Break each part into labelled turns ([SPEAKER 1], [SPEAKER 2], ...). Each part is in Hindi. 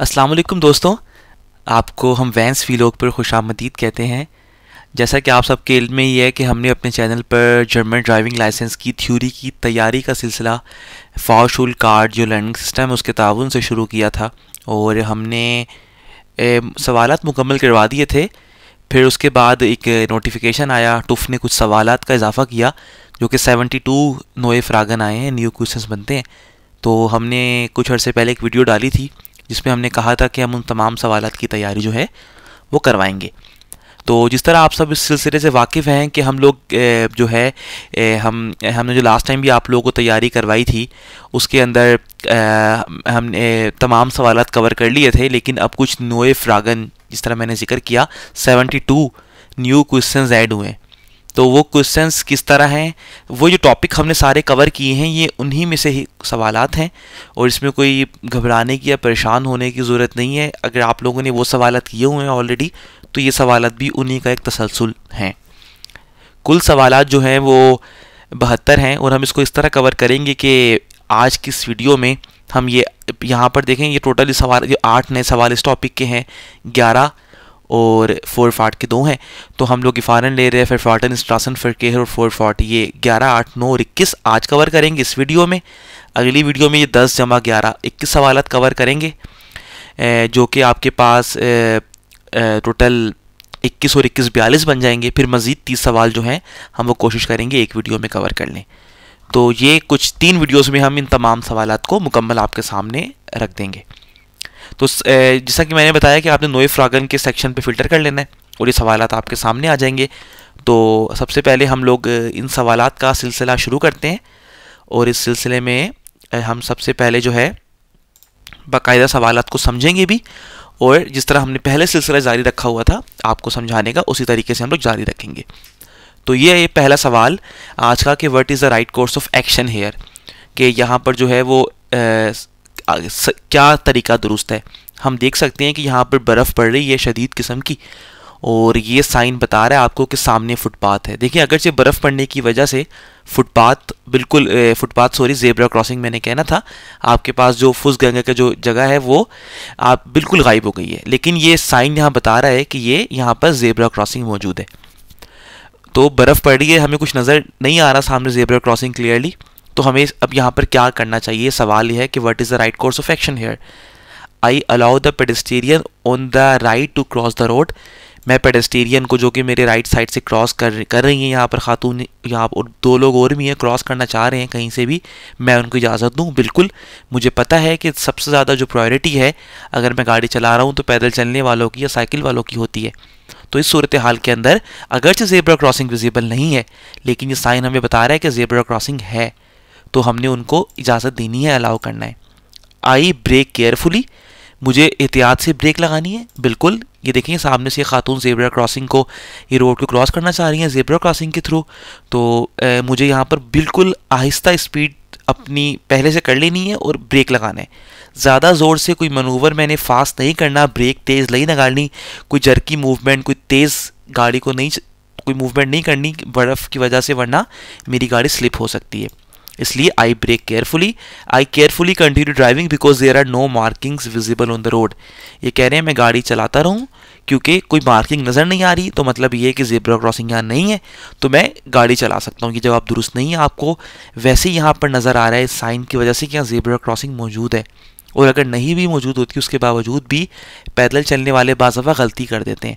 [SPEAKER 1] अस्सलाम वालेकुम दोस्तों आपको हम वैंस वीलॉग पर खुश आमदीद कहते हैं जैसा कि आप सबके इल्म में ही है कि हमने अपने चैनल पर जर्मन ड्राइविंग लाइसेंस की थ्योरी की तैयारी का सिलसिला फाशुल कार्ड जो लर्निंग सिस्टम है उसके ताउन से शुरू किया था और हमने सवालत मुकम्मल करवा दिए थे फिर उसके बाद एक नोटिफिकेशन आया टुफ ने कुछ सवाल का इजाफ़ा किया जो कि 72 नोए फ्रागन आए हैं न्यू क्वेश्चंस बनते हैं तो हमने कुछ अर्से पहले एक वीडियो डाली थी जिसमें हमने कहा था कि हम उन तमाम सवाल की तैयारी जो है वो करवाएंगे तो जिस तरह आप सब इस सिलसिले से वाकिफ़ हैं कि हम लोग जो है हम हमने जो लास्ट टाइम भी आप लोगों को तैयारी करवाई थी उसके अंदर हमने तमाम सवाल कवर कर लिए थे लेकिन अब कुछ नोए फ्रागन जिस तरह मैंने जिक्र किया 72 न्यू क्वेश्चंस ऐड हुए हैं तो वो क्वेश्चंस किस तरह हैं वो जो टॉपिक हमने सारे कवर किए हैं ये उन्हीं में से ही सवाल हैं और इसमें कोई घबराने की या परेशान होने की ज़रूरत नहीं है अगर आप लोगों ने वो सवाल किए हुए हैं ऑलरेडी तो ये सवाल भी उन्हीं का एक तसलसल हैं कुल सवाल जो हैं वो बहत्तर हैं और हम इसको इस तरह कवर करेंगे कि आज की इस वीडियो में हम ये यहाँ पर देखें ये टोटली सवाल ये आठ नए सवाल इस टॉपिक के हैं ग्यारह और फोर फाट के दो हैं तो हम लोग इफारन ले रहे हैं फिर फाटन स्ट्रासन फिर केहर और फोर फाट ये ग्यारह आठ नौ और इक्कीस आज कवर करेंगे इस वीडियो में अगली वीडियो में ये दस जमा ग्यारह इक्कीस सवाल कवर करेंगे जो कि आपके पास टोटल इक्कीस और इक्कीस बयालीस बन जाएंगे फिर मज़ीद तीस सवाल जो हैं हम वो कोशिश करेंगे एक वीडियो में कवर कर लें तो ये कुछ तीन वीडियोस में हम इन तमाम सवाल को मुकम्मल आपके सामने रख देंगे तो जैसा कि मैंने बताया कि आपने नोए फ्रागन के सेक्शन पे फ़िल्टर कर लेना है और ये सवाल आपके सामने आ जाएंगे तो सबसे पहले हम लोग इन सवाल का सिलसिला शुरू करते हैं और इस सिलसिले में हम सबसे पहले जो है बाकायदा सवाल को समझेंगे भी और जिस तरह हमने पहले सिलसिला जारी रखा हुआ था आपको समझाने का उसी तरीके से हम लोग जारी रखेंगे तो ये है पहला सवाल आज का कि what is the right course of action here कि यहाँ पर जो है वो क्या तरीका दुरुस्त है हम देख सकते हैं कि यहाँ पर बर्फ़ पड़ रही है शदीद किस्म की और ये साइन बता रहा है आपको कि सामने फुटपाथ है देखिए अगरचे बर्फ़ पड़ने की वजह से फुटपाथ बिल्कुल फुटपाथ सॉरी जेबरा क्रॉसिंग मैंने कहना था आपके पास जो फुस गंगा का जो जगह है वो आप बिल्कुल गायब हो गई है लेकिन ये साइन यहाँ बता रहा है कि ये यहाँ पर जेबरा क्रॉसिंग मौजूद है तो बर्फ़ पड़ रही है हमें कुछ नज़र नहीं आ रहा सामने जेबरा क्रॉसिंग क्लियरली तो हमें अब यहाँ पर क्या करना चाहिए सवाल यह है कि what is the right course of action here I allow the pedestrian on the right to cross the road मैं पेडेस्टेरियन को जो कि मेरे राइट साइड से क्रॉस कर कर रही हैं यहाँ पर खातून यहाँ पर दो लोग और भी हैं क्रॉस करना चाह रहे हैं कहीं से भी मैं उनको इजाज़त दूँ बिल्कुल मुझे पता है कि सबसे ज़्यादा जो प्रायोरिटी है अगर मैं गाड़ी चला रहा हूँ तो पैदल चलने वालों की या साइकिल वालों की होती है तो इस सूरत हाल के अंदर अगरचे जेबरा क्रॉसिंग विजिबल नहीं है लेकिन ये साइन हमें बता रहा है कि जेबरा क्रॉसिंग है तो हमने उनको इजाज़त देनी है अलाउ करना है आई ब्रेक केयरफुली मुझे एहतियात से ब्रेक लगानी है बिल्कुल ये देखिए सामने से खातून जेबरा क्रॉसिंग को ये रोड को क्रॉस करना चाह रही हैं जेबरा क्रॉसिंग के थ्रू तो ए, मुझे यहाँ पर बिल्कुल आहिस्ता स्पीड अपनी पहले से कर लेनी है और ब्रेक लगाना है ज़्यादा ज़ोर से कोई मनूवर मैंने फास्ट नहीं करना ब्रेक तेज़ नहीं लगानी कोई जर्की मूवमेंट कोई तेज़ गाड़ी को नहीं कोई मूवमेंट नहीं करनी बर्फ़ की वजह से वरना मेरी गाड़ी स्लिप हो सकती है इसलिए I brake carefully I carefully continue driving because there are no markings visible on the road ये कह रहे हैं मैं गाड़ी चलाता रहूँ क्योंकि कोई मार्किंग नज़र नहीं आ रही तो मतलब ये है कि जेब्रा क्रॉसिंग यहाँ नहीं है तो मैं गाड़ी चला सकता हूँ कि जब आप दुरुस्त नहीं है आपको वैसे ही यहाँ पर नज़र आ रहा है साइन की वजह से कि यहाँ जेब्रा क्रॉसिंग मौजूद है और अगर नहीं भी मौजूद होती उसके बावजूद भी पैदल चलने वाले बाज़ा गलती कर देते हैं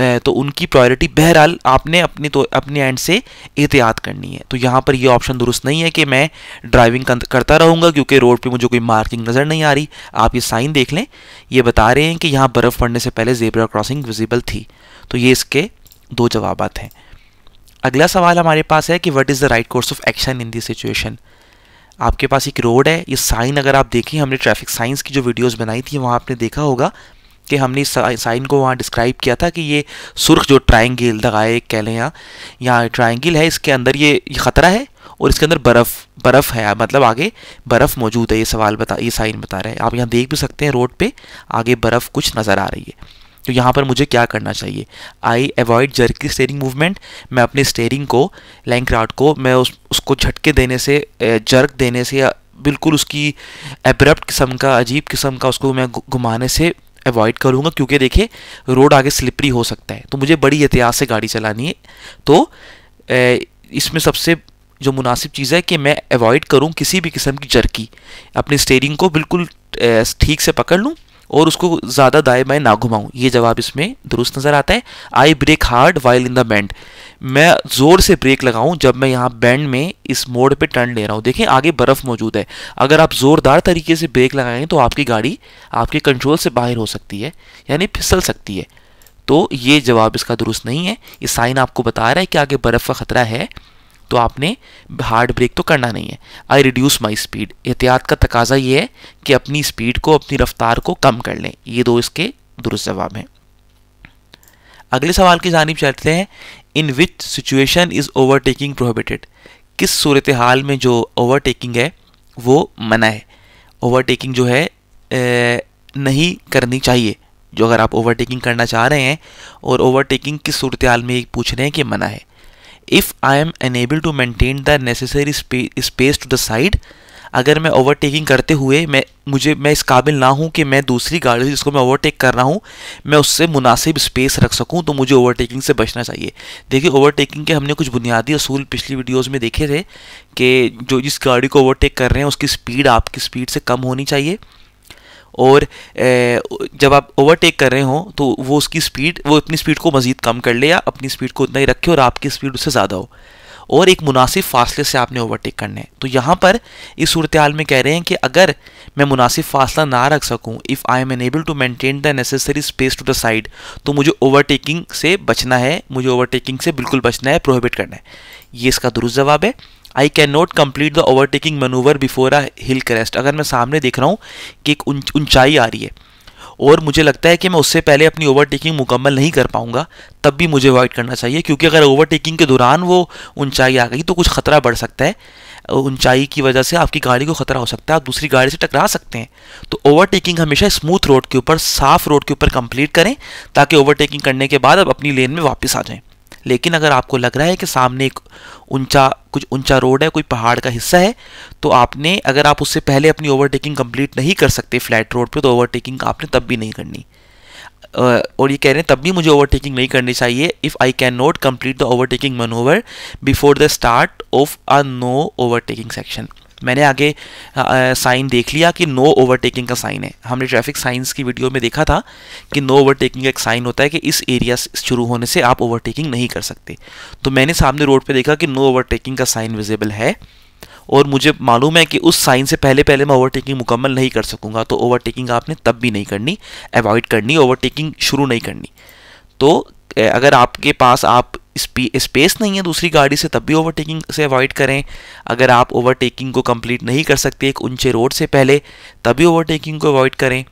[SPEAKER 1] तो उनकी प्रायोरिटी बहरहाल आपने अपनी तो अपने एंड से एहतियात करनी है तो यहाँ पर ये ऑप्शन दुरुस्त नहीं है कि मैं ड्राइविंग करता रहूँगा क्योंकि रोड पर मुझे कोई मार्किंग नज़र नहीं आ रही आप ये साइन देख लें ये बता रहे हैं कि यहाँ बर्फ़ पड़ने से पहले जेबरा क्रॉसिंग विजिबल थी तो ये इसके दो जवाब हैं अगला सवाल हमारे पास है कि what is the right course of action in this situation आपके पास एक रोड है ये साइन अगर आप देखें हमने ट्रैफिक साइंस की जो वीडियोस बनाई थी वहाँ आपने देखा होगा कि हमने इस साइन को वहाँ डिस्क्राइब किया था कि ये सुर्ख जो ट्राइंगल दगाए कह लें यहाँ यहाँ ट्राइंगल है इसके अंदर ये ख़तरा है और इसके अंदर बर्फ़ बर्फ़ है मतलब आगे बर्फ़ मौजूद है ये सवाल बता ये साइन बता रहे हैं आप यहाँ देख भी सकते हैं रोड पे आगे बर्फ़ कुछ नज़र आ रही है तो यहाँ पर मुझे क्या करना चाहिए I avoid jerky steering movement मैं अपने स्टेयरिंग को लैंक राड को मैं उस उसको झटके देने से जर्क देने से बिल्कुल उसकी एब्रप्ट किस्म का अजीब किस्म का उसको मैं घुमाने से अवॉइड करूँगा क्योंकि देखिए रोड आगे स्लिपरी हो सकता है तो मुझे बड़ी एहतियात से गाड़ी चलानी है तो इसमें सबसे जो मुनासिब चीज़ है कि मैं अवॉइड करूँ किसी भी किस्म की जर्की अपनी स्टेयरिंग को बिल्कुल ठीक से पकड़ लूँ और उसको ज़्यादा दाएँ बाएँ ना घुमाऊँ ये जवाब इसमें दुरुस्त नज़र आता है I brake hard while in the bend मैं ज़ोर से ब्रेक लगाऊं जब मैं यहाँ बैंड में इस मोड़ पे टर्न ले रहा हूँ देखें आगे बर्फ़ मौजूद है अगर आप ज़ोरदार तरीके से ब्रेक लगाएं तो आपकी गाड़ी आपके कंट्रोल से बाहर हो सकती है यानी फिसल सकती है तो ये जवाब इसका दुरुस्त नहीं है ये साइन आपको बता रहा है कि आगे बर्फ़ का ख़तरा है तो आपने हार्ड ब्रेक तो करना नहीं है आई रिड्यूस माई स्पीड एहतियात का तकाजा ये है कि अपनी स्पीड को अपनी रफ्तार को कम कर लें ये दो इसके दुरुस्त जवाब हैं अगले सवाल की जानब चलते हैं in which situation is overtaking prohibited किस सूरत हाल में जो ओवरटेकिंग है वो मना है ओवरटेकिंग जो है ए, नहीं करनी चाहिए जो अगर आप ओवरटेकिंग करना चाह रहे हैं और ओवरटेकिंग किस सूरत हाल में पूछ रहे हैं कि मना है if I am unable to maintain the necessary space to the side अगर मैं ओवरटेकिंग करते हुए मैं मुझे मैं इस काबिल ना हूँ कि मैं दूसरी गाड़ी से जिसको मैं ओवरटेक कर रहा हूँ मैं उससे मुनासिब स्पेस रख सकूँ तो मुझे ओवरटेकिंग से बचना चाहिए देखिए ओवरटेकिंग के हमने कुछ बुनियादी असूल पिछली वीडियोज़ में देखे थे कि जो जिस गाड़ी को ओवरटेक कर रहे हैं उसकी स्पीड आपकी स्पीड से कम होनी चाहिए और जब आप ओवरटेक कर रहे हो तो वो उसकी स्पीड वो अपनी स्पीड को मज़ीद कम कर ले या अपनी स्पीड को उतना ही रखे और आपकी स्पीड उससे ज़्यादा हो और एक मुनासिब फासले से आपने ओवरटेक करने हैं तो यहाँ पर इस सूरत हाल में कह रहे हैं कि अगर मैं मुनासिब फासला ना रख सकूँ if I am unable to maintain the necessary space to the side तो मुझे ओवरटेकिंग से बचना है मुझे ओवरटेकिंग से बिल्कुल बचना है प्रोहिबिट करना है ये इसका दुरुस्त जवाब है I can not complete the overtaking manoeuvre before a hill crest अगर मैं सामने देख रहा हूँ कि एक ऊंचाई आ रही है और मुझे लगता है कि मैं उससे पहले अपनी ओवरटेकिंग मुकम्मल नहीं कर पाऊंगा तब भी मुझे अवॉइड करना चाहिए क्योंकि अगर ओवरटेकिंग के दौरान वो ऊंचाई आ गई तो कुछ खतरा बढ़ सकता है ऊंचाई की वजह से आपकी गाड़ी को खतरा हो सकता है आप दूसरी गाड़ी से टकरा सकते हैं तो ओवरटेकिंग हमेशा स्मूथ रोड के ऊपर साफ रोड के ऊपर कंप्लीट करें ताकि ओवरटेकिंग करने के बाद आप अपनी लेन में वापस आ जाएं लेकिन अगर आपको लग रहा है कि सामने एक ऊंचा कुछ ऊंचा रोड है कोई पहाड़ का हिस्सा है तो आपने अगर आप उससे पहले अपनी ओवरटेकिंग कंप्लीट नहीं कर सकते फ्लैट रोड पर तो ओवरटेकिंग आपने तब भी नहीं करनी और ये कह रहे हैं तब भी मुझे ओवरटेकिंग नहीं करनी चाहिए if I can not complete the overtaking manoeuvre before the start of a no overtaking section मैंने आगे साइन देख लिया कि नो ओवरटेकिंग का साइन है हमने ट्रैफिक साइंस की वीडियो में देखा था कि नो ओवरटेकिंग का एक साइन होता है कि इस एरिया शुरू होने से आप ओवरटेकिंग नहीं कर सकते तो मैंने सामने रोड पे देखा कि नो ओवरटेकिंग का साइन विजिबल है और मुझे मालूम है कि उस साइन से पहले पहले मैं ओवरटेकिंग मुकम्मल नहीं कर सकूँगा तो ओवरटेकिंग आपने तब भी नहीं करनी अवॉइड करनी ओवरटेकिंग शुरू नहीं करनी तो अगर आपके पास आप स्पेस नहीं है दूसरी गाड़ी से तब भी ओवरटेकिंग से अवॉइड करें अगर आप ओवरटेकिंग को कंप्लीट नहीं कर सकते एक ऊंचे रोड से पहले तभी ओवरटेकिंग को अवॉइड करें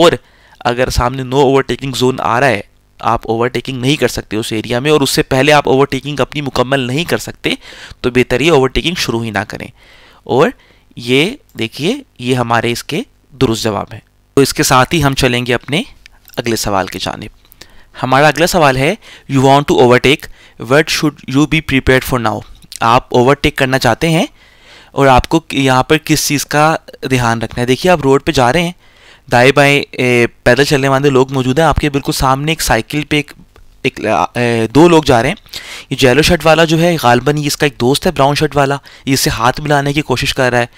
[SPEAKER 1] और अगर सामने नो ओवरटेकिंग जोन आ रहा है आप ओवरटेकिंग नहीं कर सकते उस एरिया में और उससे पहले आप ओवरटेकिंग अपनी मुकम्मल नहीं कर सकते तो बेहतर ये ओवरटेकिंग शुरू ही ना करें और ये देखिए ये हमारे इसके दुरुस्त जवाब हैं तो इसके साथ ही हम चलेंगे अपने अगले सवाल की जानब हमारा अगला सवाल है you want to overtake what should you be prepare for now आप ओवरटेक करना चाहते हैं और आपको यहाँ पर किस चीज़ का ध्यान रखना है देखिए आप रोड पे जा रहे हैं दाएँ बाएँ पैदल चलने वाले लोग मौजूद हैं आपके बिल्कुल सामने एक साइकिल पे एक एक ए, दो लोग जा रहे हैं ये जेलो शर्ट वाला जो है गालबन ये इसका एक दोस्त है ब्राउन शर्ट वाला ये इसे हाथ मिलाने की कोशिश कर रहा है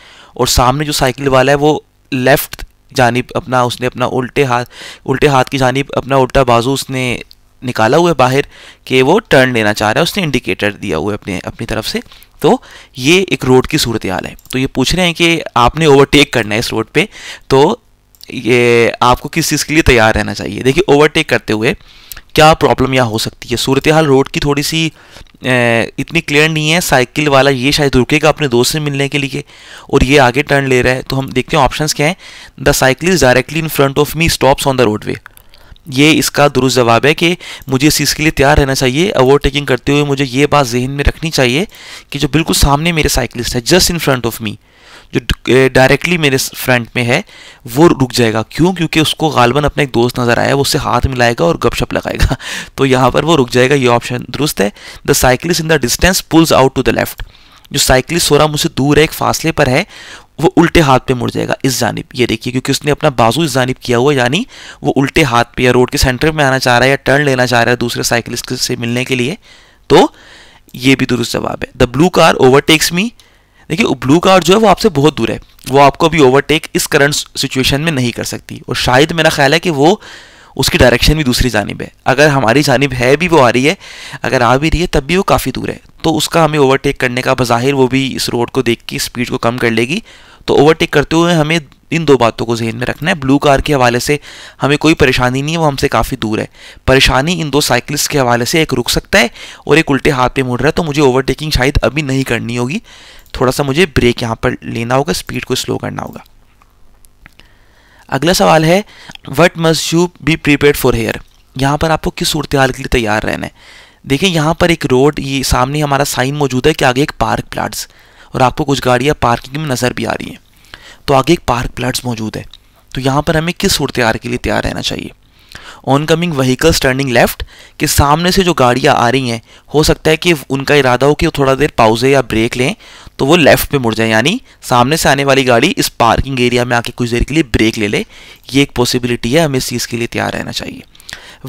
[SPEAKER 1] और सामने जो साइकिल वाला है वो लेफ़्ट जानब अपना उसने अपना उल्टे हाथ उल्टे हाथ की जानब अपना उल्टा बाजू उसने निकाला हुआ है बाहर कि वो टर्न लेना चाह रहा है उसने इंडिकेटर दिया हुआ है अपने अपनी तरफ से तो ये एक रोड की सूरत हाल है तो ये पूछ रहे हैं कि आपने ओवरटेक करना है इस रोड पे तो ये आपको किस चीज़ के लिए तैयार रहना चाहिए देखिए ओवरटेक करते हुए क्या प्रॉब्लम यहाँ हो सकती है सूरत हाल रोड की थोड़ी सी इतनी क्लियर नहीं है साइकिल वाला ये शायद रुकेगा अपने दोस्त से मिलने के लिए और ये आगे टर्न ले रहा है तो हम देखते हैं ऑप्शंस क्या हैं the cycle is directly in front of me stops on the roadway ये इसका दुरुस्त जवाब है कि मुझे इस चीज़ के लिए तैयार रहना चाहिए ओवरटेकिंग करते हुए मुझे ये बात जहन में रखनी चाहिए कि जो बिल्कुल सामने मेरे साइकिलिस्ट है just in front of me जो डायरेक्टली मेरे फ्रंट में है वो रुक जाएगा क्यों क्योंकि उसको गालबन अपना एक दोस्त नज़र आया वो उससे हाथ मिलाएगा और गपशप लगाएगा तो यहाँ पर वो रुक जाएगा ये ऑप्शन दुरुस्त है the cyclist in the distance pulls out to the left जो साइकिलिस्ट हो रहा मुझसे दूर है एक फासले पर है वो उल्टे हाथ पे मुड़ जाएगा इस जानब ये देखिए क्योंकि उसने अपना बाजू इस जानब किया हुआ यानी वो उल्टे हाथ पे या रोड के सेंटर में आना चाह रहा है या टर्न लेना चाह रहा है दूसरे साइकिलिस्ट से मिलने के लिए तो ये भी दुरुस्त जवाब है the blue car overtakes me देखिए ब्लू कार जो है वो आपसे बहुत दूर है वो आपको अभी ओवरटेक इस करंट सिचुएशन में नहीं कर सकती और शायद मेरा ख्याल है कि वो उसकी डायरेक्शन भी दूसरी जानब है अगर हमारी जानब है भी वो आ रही है अगर आ भी रही है तब भी वो काफ़ी दूर है तो उसका हमें ओवरटेक करने का बज़ाहिर वो भी इस रोड को देख के स्पीड को कम कर लेगी तो ओवरटेक करते हुए हमें इन दो बातों को जहन में रखना है ब्लू कार के हवाले से हमें कोई परेशानी नहीं है वो हमसे काफ़ी दूर है परेशानी इन दो साइकिल्स के हवाले से एक रुक सकता है और एक उल्टे हाथ पे मुड़ रहा है तो मुझे ओवरटेकिंग शायद अभी नहीं करनी होगी थोड़ा सा मुझे ब्रेक यहाँ पर लेना होगा स्पीड को स्लो करना होगा अगला सवाल है what must you be prepare for here यहाँ पर आपको किस सूरत हाल के लिए तैयार रहना है देखिए यहाँ पर एक रोड ये सामने हमारा साइन मौजूद है कि आगे एक पार्क प्लाट्स और आपको कुछ गाड़ियाँ पार्किंग में नज़र भी आ रही हैं तो आगे एक पार्क प्लाट्स मौजूद है तो यहाँ पर हमें किस सूरत हाल के लिए तैयार रहना चाहिए oncoming vehicles turning left के सामने से जो गाड़ियाँ आ रही हैं हो सकता है कि उनका इरादा हो कि थोड़ा देर पाउजे या ब्रेक लें तो वो लेफ्ट पे मुड़ जाए यानी सामने से आने वाली गाड़ी इस पार्किंग एरिया में आके कुछ देर के लिए ब्रेक ले ले ये एक पॉसिबिलिटी है हमें इस चीज़ के लिए तैयार रहना चाहिए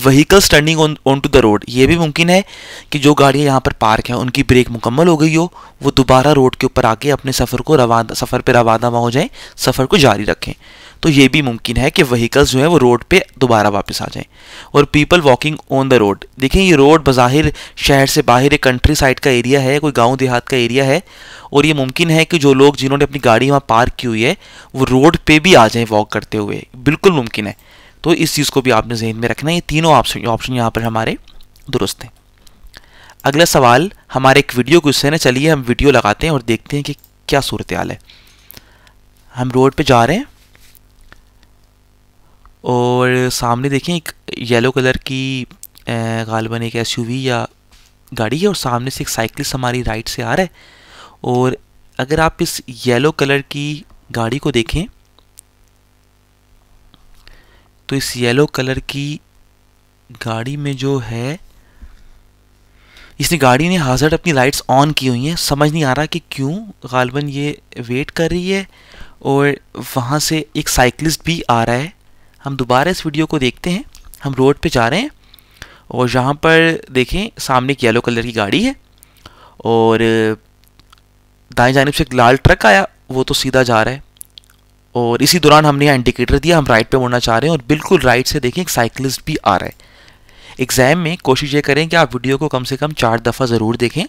[SPEAKER 1] vehicles turning on on to the road ये भी मुमकिन है कि जो गाड़ियाँ यहाँ पर पार्क हैं उनकी ब्रेक मुकम्मल हो गई हो वो दोबारा रोड के ऊपर आके अपने सफ़र को रवाना सफ़र पर रवाना हो जाएँ सफ़र को जारी रखें तो ये भी मुमकिन है कि व्हीकल्स जो है वो रोड पे दोबारा वापस आ जाएं और people walking on the road देखें ये रोड बाहिर शहर से बाहर एक कंट्री साइड का एरिया है कोई गांव देहात का एरिया है और ये मुमकिन है कि जो लोग जिन्होंने अपनी गाड़ी वहाँ पार्क की हुई है वो रोड पर भी आ जाएँ वॉक करते हुए बिल्कुल मुमकिन है तो इस चीज़ को भी आपने जहन में रखना है ये तीनों ऑप्शन ऑप्शन यहाँ पर हमारे दुरुस्त हैं अगला सवाल हमारे एक वीडियो क्वेश्चन है चलिए हम वीडियो लगाते हैं और देखते हैं कि क्या सूरत हाल है हम रोड पे जा रहे हैं और सामने देखें एक येलो कलर की गालबन एक एस या गाड़ी है और सामने से एक साइकिलिस्ट हमारी राइट से आ रहा है और अगर आप इस येलो कलर की गाड़ी को देखें तो इस येलो कलर की गाड़ी में जो है इसने गाड़ी ने हाजर अपनी लाइट्स ऑन की हुई हैं समझ नहीं आ रहा कि क्यों गालबन ये वेट कर रही है और वहाँ से एक साइकिलिस्ट भी आ रहा है हम दोबारा इस वीडियो को देखते हैं हम रोड पे जा रहे हैं और यहाँ पर देखें सामने एक येलो कलर की गाड़ी है और दाएं जानब से एक लाल ट्रक आया वो तो सीधा जा रहा है और इसी दौरान हमने यहाँ इंडिकेटर दिया हम राइट पे मुड़ना चाह रहे हैं और बिल्कुल राइट से देखें एक साइकिलिस्ट भी आ रहा है एग्ज़ाम में कोशिश ये करें कि आप वीडियो को कम से कम चार दफ़ा ज़रूर देखें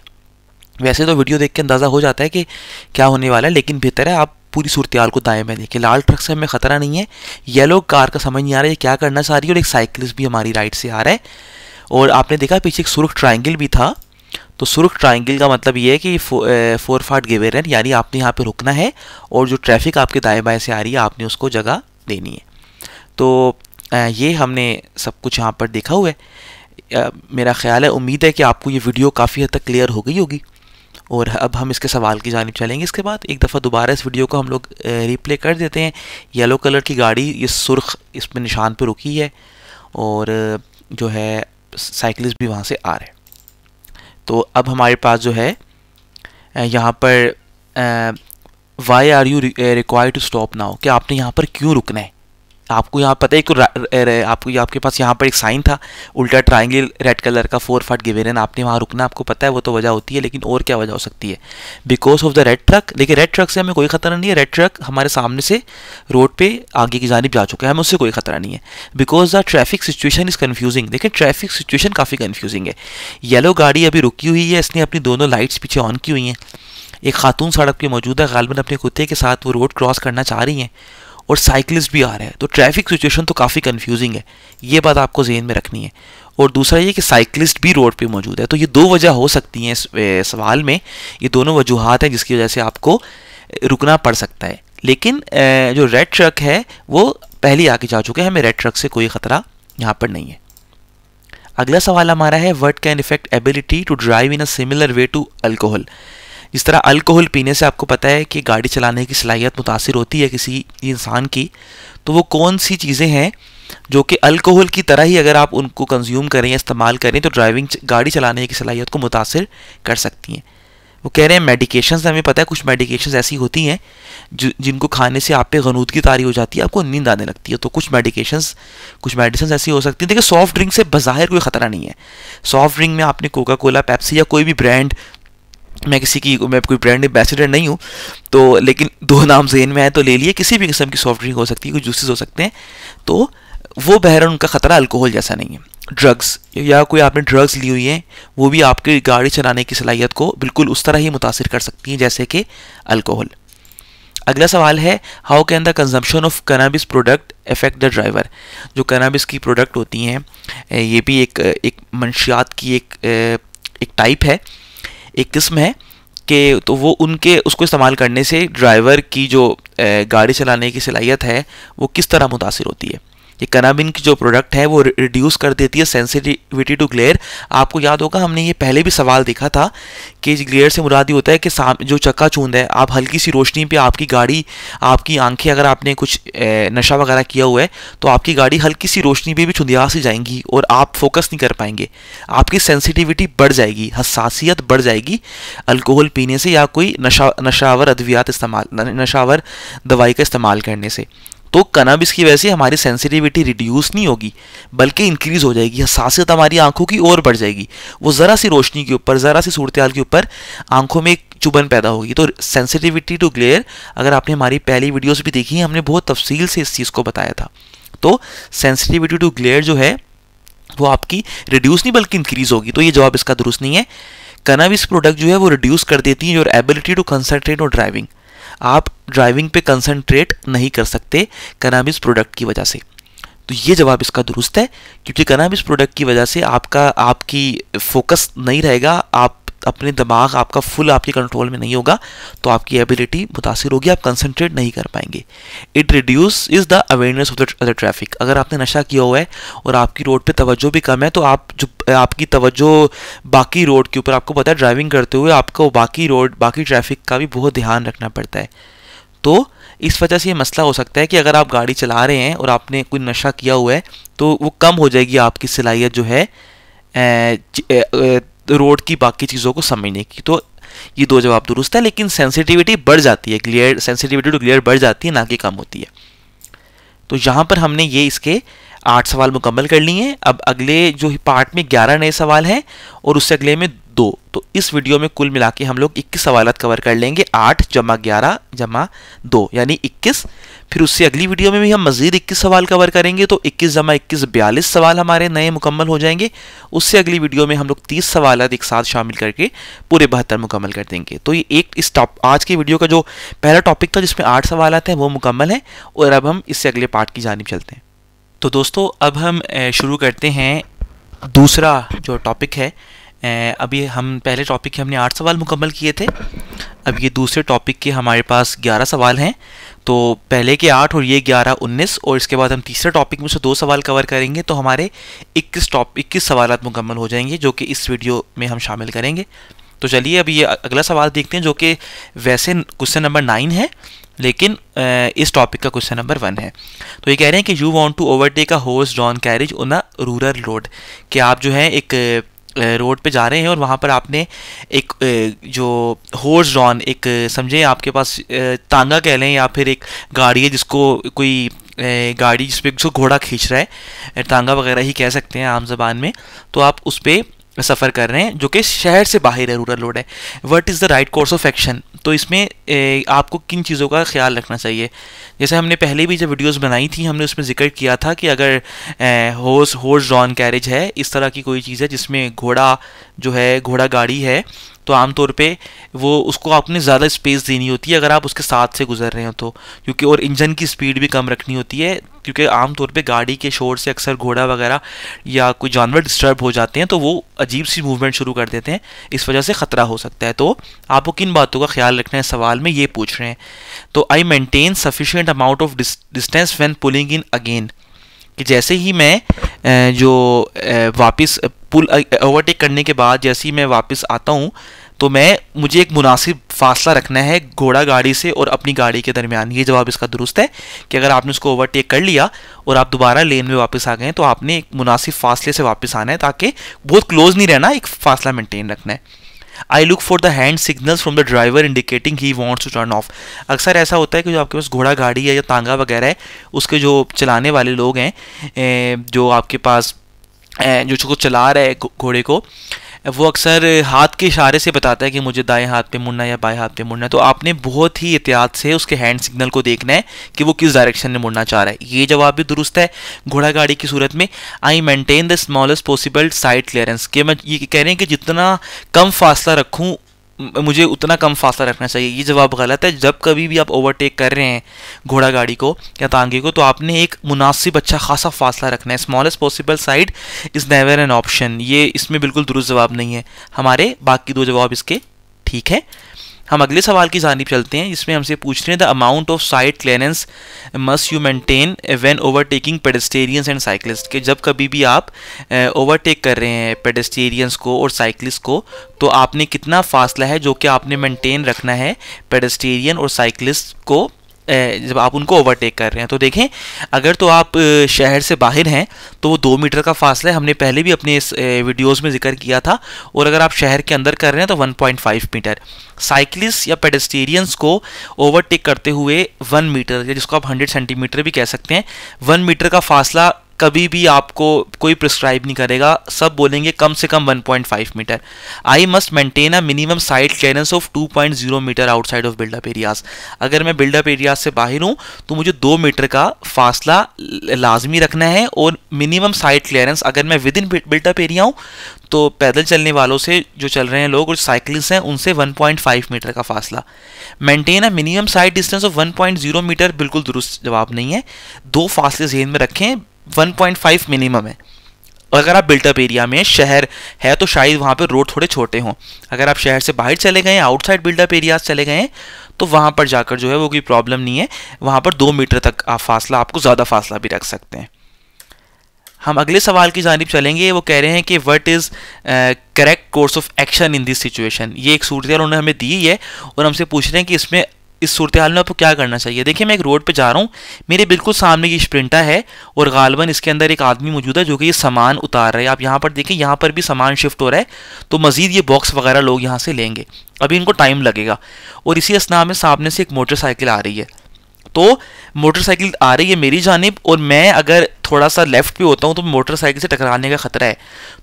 [SPEAKER 1] वैसे तो वीडियो देख के अंदाज़ा हो जाता है कि क्या होने वाला है लेकिन बेहतर है आप पूरी सूरत को दाएँ में देखें लाल ट्रक से हमें ख़तरा नहीं है येलो कार का समझ नहीं आ रहा है क्या करना चाह रही है और एक साइकिलिस्ट भी हमारी राइट से आ रहा है और आपने देखा पीछे एक सुरख ट्राइंगल भी था तो सुरख ट्राइंगल का मतलब ये है कि फोर फाट गेवेर है यानी आपने यहाँ पर रुकना है और जो ट्रैफिक आपके दाएँ बाएँ से आ रही है आपने उसको जगह देनी है तो ये हमने सब कुछ यहाँ पर देखा हुआ है मेरा ख्याल है उम्मीद है कि आपको ये वीडियो काफ़ी हद तक क्लियर हो गई होगी और अब हम इसके सवाल की जानब चलेंगे इसके बाद एक दफ़ा दोबारा इस वीडियो को हम लोग रिप्ले कर देते हैं येलो कलर की गाड़ी ये सुर्ख इस पर निशान पर रुकी है और जो है साइकिलिस्ट भी वहाँ से आ रहे तो अब हमारे पास जो है यहाँ पर why are you required to stop now कि आपने यहाँ पर क्यों रुकना है तो आपको यहाँ पता है एक आपको आपके पास यहाँ पर एक साइन था उल्टा ट्राइंगल रेड कलर का फोर फाट गिवेरन आपने वहाँ रुकना आपको पता है वो तो वजह होती है लेकिन और क्या वजह हो सकती है because of the red truck लेकिन रेड ट्रक से हमें कोई खतरा नहीं है रेड ट्रक हमारे सामने से रोड पर आगे की जानब जा चुका है हमें उससे कोई खतरा नहीं है because the traffic situation is confusing देखिए ट्रैफिक सिचुएशन काफ़ी कन्फ्यूजिंग है येलो गाड़ी अभी रुकी हुई है इसने अपनी दोनों लाइट्स पीछे ऑन की हुई हैं एक खातून सड़क पे मौजूद है गालबन अपने कुत्ते के साथ वो रोड क्रॉस करना चाह रही हैं और साइकिलिस्ट भी आ रहे हैं तो ट्रैफिक सिचुएशन तो काफ़ी कन्फ्यूजिंग है ये बात आपको जहन में रखनी है और दूसरा ये कि साइकिलिस्ट भी रोड पे मौजूद है तो ये दो वजह हो सकती हैं इस सवाल में ये दोनों वजूहत हैं जिसकी वजह से आपको रुकना पड़ सकता है लेकिन जो रेड ट्रक है वो पहले आके जा चुके हैं हमें रेड ट्रक से कोई ख़तरा यहाँ पर नहीं है अगला सवाल हमारा है what can affect ability to drive in a similar way to alcohol जिस तरह अल्कोहल पीने से आपको पता है कि गाड़ी चलाने की सलाहियत मुतासर होती है किसी इंसान की तो वो कौन सी चीज़ें हैं जो कि अल्कोहल की तरह ही अगर आप उनको कंज्यूम करें या इस्तेमाल करें तो ड्राइविंग गाड़ी चलाने की सलाहियत को मुतासर कर सकती हैं वो कह रहे हैं मेडिकेशंस हमें पता है कुछ मेडिकेशंस ऐसी होती हैं जिनको खाने से आप पे गनूदगी तारी हो जाती है आपको नींद आने लगती है तो कुछ मेडिकेशंस कुछ मेडिसन ऐसी हो सकती हैं देखिए सॉफ्ट ड्रिंक से बाहर कोई ख़तरा नहीं है सॉफ्ट ड्रिंक में आपने कोका कोला पैप्सी या कोई भी ब्रांड मैं किसी की मैं कोई ब्रांड एम्बेसडर नहीं हूँ तो लेकिन दो नाम जेन में आए तो ले लिए किसी भी किस्म की सॉफ्ट ड्रिंक हो सकती है कोई जूसेस हो सकते हैं तो वो बहर उनका ख़तरा अल्कोहल जैसा नहीं है ड्रग्स या कोई आपने ड्रग्स ली हुई हैं वो भी आपकी गाड़ी चलाने की सलाहियत को बिल्कुल उस तरह ही मुतासर कर सकती हैं जैसे कि अल्कोहल अगला सवाल है how can the consumption of cannabis product affect the driver जो कनाबिस की प्रोडक्ट होती हैं ये भी एक एक मंशियात की एक एक टाइप है एक किस्म है कि तो वो उनके उसको इस्तेमाल करने से ड्राइवर की जो गाड़ी चलाने की सलाहियत है वो किस तरह मुतासर होती है ये कनाबिन की जो प्रोडक्ट है वो रिड्यूस कर देती है सेंसिटिविटी टू ग्लेयर आपको याद होगा हमने ये पहले भी सवाल देखा था कि ग्लेयर से मुरादी होता है कि जो चक्का चूंद है आप हल्की सी रोशनी पे आपकी गाड़ी आपकी आंखें अगर आपने कुछ नशा वगैरह किया हुआ है तो आपकी गाड़ी हल्की सी रोशनी पर भी चुंदिया से जाएंगी और आप फोकस नहीं कर पाएंगे आपकी सेंसिटिविटी बढ़ जाएगी हसासियत बढ़ जाएगी अल्कोहल पीने से या कोई नशा नशावर अद्वियात इस्तेमाल नशावर दवाई का इस्तेमाल करने से तो कनाबिस की वजह से हमारी सेंसिटिविटी रिड्यूस नहीं होगी बल्कि इंक्रीज़ हो जाएगी हसासियत हमारी आंखों की ओर बढ़ जाएगी वो ज़रा सी रोशनी के ऊपर ज़रा सी सूरत के ऊपर आंखों में एक चुभन पैदा होगी तो सेंसिटिविटी टू ग्लेयर अगर आपने हमारी पहली वीडियोज़ भी देखी हमने बहुत तफसील से इस चीज़ को बताया था तो सेंसिटिविटी टू ग्लेयर जो है वो आपकी रिड्यूस नहीं बल्कि इंक्रीज़ होगी तो ये जवाब इसका दुरुस्त नहीं है कनाबिस प्रोडक्ट जो है वो रिड्यूस कर देती है योर एबिलिटी टू कंसनट्रेट और ड्राइविंग आप ड्राइविंग पे कंसंट्रेट नहीं कर सकते कनाबिस प्रोडक्ट की वजह से तो ये जवाब इसका दुरुस्त है क्योंकि कनाबिस प्रोडक्ट की वजह से आपका आपकी फोकस नहीं रहेगा आप अपने दिमाग आपका फुल आपके कंट्रोल में नहीं होगा तो आपकी एबिलिटी मुतासर होगी आप कंसनट्रेट नहीं कर पाएंगे it reduce is the awareness of the traffic अगर आपने नशा किया हुआ है और आपकी रोड पे तवज्जो भी कम है तो आप जो आपकी तवज्जो बाकी रोड के ऊपर आपको पता है ड्राइविंग करते हुए आपको बाकी रोड बाकी ट्रैफिक का भी बहुत ध्यान रखना पड़ता है तो इस वजह से ये मसला हो सकता है कि अगर आप गाड़ी चला रहे हैं और आपने कोई नशा किया हुआ है तो वो कम हो जाएगी आपकी सिलाइत जो है रोड की बाकी चीज़ों को समझने की तो ये दो जवाब दुरुस्त है लेकिन सेंसिटिविटी बढ़ जाती है क्लियर सेंसिटिविटी टू क्लियर बढ़ जाती है ना कि कम होती है तो यहाँ पर हमने ये इसके आठ सवाल मुकम्मल कर लिए हैं अब अगले जो पार्ट में ग्यारह नए सवाल हैं और उससे अगले में दो तो इस वीडियो में कुल मिला हम लोग इक्कीस सवाल कवर कर लेंगे आठ जमा ग्यारह जमा दो यानी इक्कीस फिर उससे अगली वीडियो में भी हम मज़ीद इक्कीस सवाल कवर करेंगे तो इक्कीस जमा इक्कीस बयालीस सवाल हमारे नए मुकम्मल हो जाएंगे उससे अगली वीडियो में हम लोग तीस सवाल एक साथ शामिल करके पूरे बहत्तर मुकम्मल कर देंगे तो ये एक इस टॉप आज की वीडियो का जो पहला टॉपिक था जिसमें आठ सवाल हैं वो मुकम्मल हैं और अब हम इससे अगले पार्ट की जानब चलते हैं तो दोस्तों अब हम शुरू करते हैं दूसरा जो टॉपिक है अभी हम पहले टॉपिक के हमने आठ सवाल मुकम्मल किए थे अब ये दूसरे टॉपिक के हमारे पास ग्यारह सवाल हैं तो पहले के आठ और ये ग्यारह उन्नीस और इसके बाद हम तीसरे टॉपिक में से दो सवाल कवर करेंगे तो हमारे इक्कीस टॉप इक्कीस सवाल मुकम्मल हो जाएंगे जो कि इस वीडियो में हम शामिल करेंगे तो चलिए अभी ये अगला सवाल देखते हैं जो कि वैसे क्वेश्चन नंबर नाइन है लेकिन इस टॉपिक का क्वेश्चन नंबर वन है तो ये कह रहे हैं कि you want to overtake a horse drawn carriage on a rural road कि आप जो है एक रोड पे जा रहे हैं और वहाँ पर आपने एक जो हॉर्स जॉन एक समझें आपके पास तांगा कह लें या फिर एक गाड़ी है जिसको कोई गाड़ी जिस पर घोड़ा खींच रहा है तांगा वगैरह ही कह सकते हैं आम जबान में तो आप उस पर में सफ़र कर रहे हैं जो कि शहर से बाहर है रूरल रोड है what is the right course of action तो इसमें ए, आपको किन चीज़ों का ख्याल रखना चाहिए जैसे हमने पहले भी जब वीडियोस बनाई थी हमने उसमें जिक्र किया था कि अगर होर्स होर्स ड्रॉन कैरेज है इस तरह की कोई चीज़ है जिसमें घोड़ा जो है घोड़ा गाड़ी है तो आमतौर पे वो उसको आपने ज़्यादा स्पेस देनी होती है अगर आप उसके साथ से गुजर रहे हो तो क्योंकि और इंजन की स्पीड भी कम रखनी होती है क्योंकि आमतौर पे गाड़ी के शोर से अक्सर घोड़ा वगैरह या कोई जानवर डिस्टर्ब हो जाते हैं तो वो अजीब सी मूवमेंट शुरू कर देते हैं इस वजह से ख़तरा हो सकता है तो आपको किन बातों का ख्याल रखना है सवाल में ये पूछ रहे हैं तो I maintain sufficient amount of distance when pulling in again कि जैसे ही मैं जो वापस पुल ओवरटेक करने के बाद जैसे ही मैं वापस आता हूँ तो मैं मुझे एक मुनासिब फासला रखना है घोड़ा गाड़ी से और अपनी गाड़ी के दरमियान ये जवाब इसका दुरुस्त है कि अगर आपने उसको ओवरटेक कर लिया और आप दोबारा लेन में वापस आ गए तो आपने एक मुनासिब फासले से वापस आना है ताकि बहुत क्लोज नहीं रहना एक फासला मेंटेन रखना है I look for the hand signals from the driver indicating he wants to turn off अक्सर ऐसा होता है कि जो आपके पास घोड़ा गाड़ी है या तांगा वगैरह है उसके जो चलाने वाले लोग हैं जो आपके पास जो चला रहे हैं घोड़े को वो अक्सर हाथ के इशारे से बताता है कि मुझे दाएं हाथ पे मुड़ना है या बाएं हाथ पे मुड़ना है तो आपने बहुत ही एहतियात से उसके हैंड सिग्नल को देखना है कि वो किस डायरेक्शन में मुड़ना चाह रहा है ये जवाब भी दुरुस्त है घोड़ा गाड़ी की सूरत में I maintain the smallest possible side clearance कि मैं ये कह रहे हैं कि जितना कम फासला रखूँ मुझे उतना कम फासला रखना चाहिए ये जवाब गलत है जब कभी भी आप ओवरटेक कर रहे हैं घोड़ा गाड़ी को या तांगे को तो आपने एक मुनासिब अच्छा खासा फासला रखना है smallest possible side is never an option ये इसमें बिल्कुल दुरुस्त जवाब नहीं है हमारे बाकी दो जवाब इसके ठीक है हम अगले सवाल की जानब चलते हैं इसमें हमसे पूछ रहे हैं the amount of side clearance must you maintain when overtaking pedestrians and cyclist के जब कभी भी आप ओवरटेक कर रहे हैं पेडेस्टेरियंस को और साइकिलिस्ट को तो आपने कितना फासला है जो कि आपने मेंटेन रखना है पेडेस्टेरियन और साइकिलिस्ट को जब आप उनको ओवरटेक कर रहे हैं तो देखें अगर तो आप शहर से बाहर हैं तो वो दो मीटर का फासला है हमने पहले भी अपने इस वीडियोस में जिक्र किया था और अगर आप शहर के अंदर कर रहे हैं तो 1.5 मीटर साइकिलिस्ट या पेडेस्टेरियंस को ओवरटेक करते हुए वन मीटर या जिसको आप हंड्रेड सेंटीमीटर भी कह सकते हैं वन मीटर का फासला कभी भी आपको कोई प्रिस्क्राइब नहीं करेगा सब बोलेंगे कम से कम 1.5 metre I must maintain a minimum side clearance of 2.0 metre outside of built up areas अगर मैं बिल्डअप एरियाज से बाहर हूँ तो मुझे दो मीटर का फासला लाजमी रखना है और मिनिमम साइड क्लियरेंस अगर मैं विद इन बिल्डअप एरिया हूँ तो पैदल चलने वालों से जो चल रहे हैं लोग और साइकिलिस्ट हैं उनसे 1.5 मीटर का फासला maintain a minimum side distance of 1.0 metre बिल्कुल दुरुस्त जवाब नहीं है दो फासले जहन में रखें 1.5 मिनिमम है अगर आप बिल्टअप एरिया में शहर है तो शायद वहाँ पर रोड थोड़े छोटे हों अगर आप शहर से बाहर चले गए आउटसाइड बिल्टअप एरियाज चले गए तो वहाँ पर जाकर जो है वो कोई प्रॉब्लम नहीं है वहाँ पर दो मीटर तक आप फासला आपको ज़्यादा फासला भी रख सकते हैं हम अगले सवाल की जानब चलेंगे वो कह रहे हैं कि what is correct course of action in this situation ये एक सूरत उन्होंने हमें दी है और हमसे पूछ रहे हैं कि इसमें इस सूरत हाल में आपको क्या करना चाहिए देखिए मैं एक रोड पे जा रहा हूँ मेरे बिल्कुल सामने की स्प्रिंटा है और गालबन इसके अंदर एक आदमी मौजूद है जो कि ये सामान उतार रहा है आप यहाँ पर देखिए यहाँ पर भी सामान शिफ्ट हो रहा है तो मज़ीद ये बॉक्स वगैरह लोग यहाँ से लेंगे अभी इनको टाइम लगेगा और इसी असना में सामने से एक मोटरसाइकिल आ रही है तो मोटरसाइकिल आ रही है मेरी जानब और मैं अगर थोड़ा सा लेफ़्ट पर होता हूँ तो मोटरसाइकिल से टकराने का ख़तरा है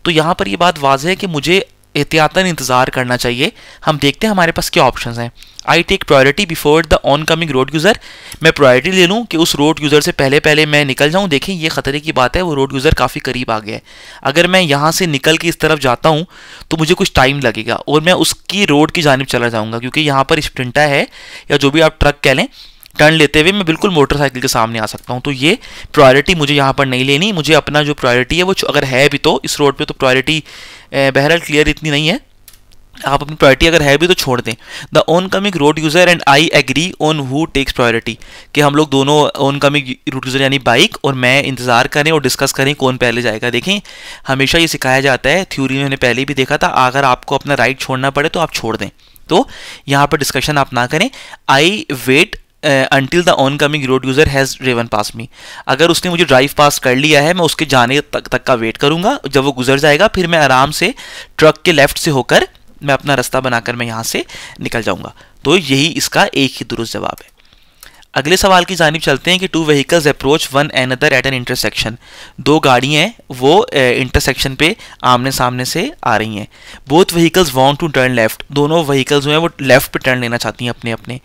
[SPEAKER 1] तो यहाँ पर ये बात वाज है कि मुझे एहतियातन इंतज़ार करना चाहिए हम देखते हैं हमारे पास क्या ऑप्शन हैं I take priority before the oncoming road user मैं प्रायोरिटी ले लूँ कि उस रोड यूज़र से पहले पहले मैं निकल जाऊँ देखें ये ख़तरे की बात है वो रोड यूज़र काफ़ी करीब आ गया है अगर मैं यहाँ से निकल के इस तरफ जाता हूँ तो मुझे कुछ टाइम लगेगा और मैं उसकी रोड की जानब चला जाऊँगा क्योंकि यहाँ पर स्प्रिंटा है या जो भी आप ट्रक कह लें टर्न लेते हुए मैं बिल्कुल मोटरसाइकिल के सामने आ सकता हूँ तो ये प्रायोरिटी मुझे यहाँ पर नहीं लेनी मुझे अपना जो प्रायोरिटी है वो अगर है भी तो इस रोड पे तो प्रायोरिटी बहरहाल क्लियर इतनी नहीं है आप अपनी प्रायोरिटी अगर है भी तो छोड़ दें the oncoming road user and I agree on who takes priority कि हम लोग दोनों ओन कमिंग रोड यूज़र यानी बाइक और मैं इंतज़ार करें और डिस्कस करें कौन पहले जाएगा देखें हमेशा ये सिखाया जाता है थ्योरी में पहले भी देखा था अगर आपको अपना राइट छोड़ना पड़े तो आप छोड़ दें तो यहाँ पर डिस्कशन आप ना करें I wait until the oncoming road user has रेवन पास मी अगर उसने मुझे ड्राइव पास कर लिया है मैं उसके जाने तक तक का वेट करूँगा जब वो गुजर जाएगा फिर मैं आराम से ट्रक के लेफ्ट से होकर मैं अपना रास्ता बनाकर मैं यहाँ से निकल जाऊँगा तो यही इसका एक ही दुरुस्त जवाब है अगले सवाल की जानब चलते हैं कि two vehicles approach one another at an intersection दो गाड़ियाँ वो इंटरसेक्शन पे आमने सामने से आ रही हैं both vehicles want to turn left दोनों व्हीकल्स जो हैं वो लेफ्ट पे टर्न लेना चाहती हैं अपने अपने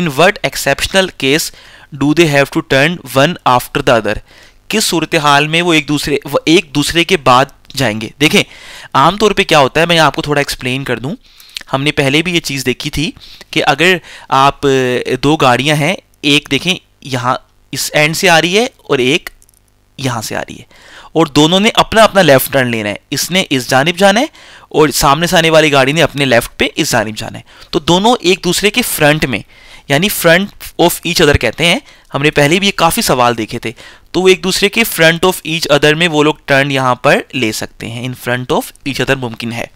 [SPEAKER 1] in what exceptional case do they have to turn one after the other किस सूरत हाल में वो एक दूसरे एक दूसरे के बाद जाएंगे देखें आमतौर पे क्या होता है मैं आपको थोड़ा एक्सप्लेन कर दूं हमने पहले भी ये चीज़ देखी थी कि अगर आप दो गाड़ियां हैं एक देखें यहाँ इस एंड से आ रही है और एक यहाँ से आ रही है और दोनों ने अपना अपना लेफ्ट टर्न लेना है इसने इस जानब जाना है और सामने से आने वाली गाड़ी ने अपने लेफ्ट पे इस जानब जाना है तो दोनों एक दूसरे के फ्रंट में यानी फ्रंट ऑफ ईच अदर कहते हैं हमने पहले भी ये काफ़ी सवाल देखे थे तो वो एक दूसरे के फ्रंट ऑफ ईच अदर में वो लोग टर्न यहाँ पर ले सकते हैं in front of each other मुमकिन है